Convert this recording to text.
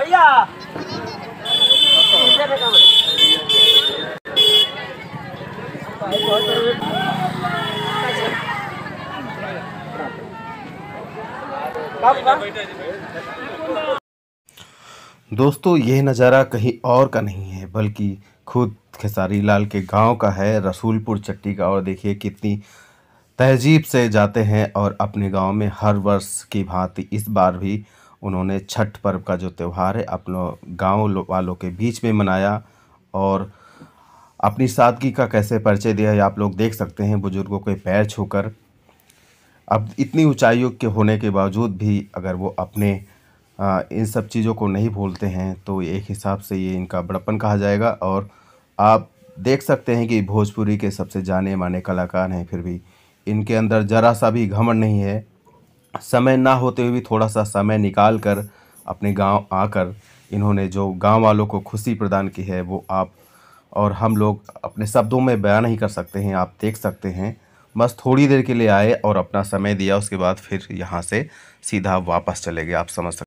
भैया दोस्तों यह नज़ारा कहीं और का नहीं है बल्कि खुद खेसारी लाल के गांव का है रसूलपुर चट्टी का और देखिए कितनी तहजीब से जाते हैं और अपने गांव में हर वर्ष की भांति इस बार भी उन्होंने छठ पर्व का जो त्यौहार है अपनों गाँव वालों के बीच में मनाया और अपनी सादगी का कैसे परिचय दिया ये आप लोग देख सकते हैं बुज़ुर्गों के पैर छूकर अब इतनी ऊंचाइयों के होने के बावजूद भी अगर वो अपने आ, इन सब चीज़ों को नहीं भूलते हैं तो एक हिसाब से ये इनका बड़प्पन कहा जाएगा और आप देख सकते हैं कि भोजपुरी के सबसे जाने माने कलाकार हैं फिर भी इनके अंदर ज़रा सा भी घमंड नहीं है समय ना होते हुए भी थोड़ा सा समय निकाल कर अपने गांव आकर इन्होंने जो गांव वालों को खुशी प्रदान की है वो आप और हम लोग अपने शब्दों में बयान नहीं कर सकते हैं आप देख सकते हैं बस थोड़ी देर के लिए आए और अपना समय दिया उसके बाद फिर यहाँ से सीधा वापस चले गए आप समझ सकते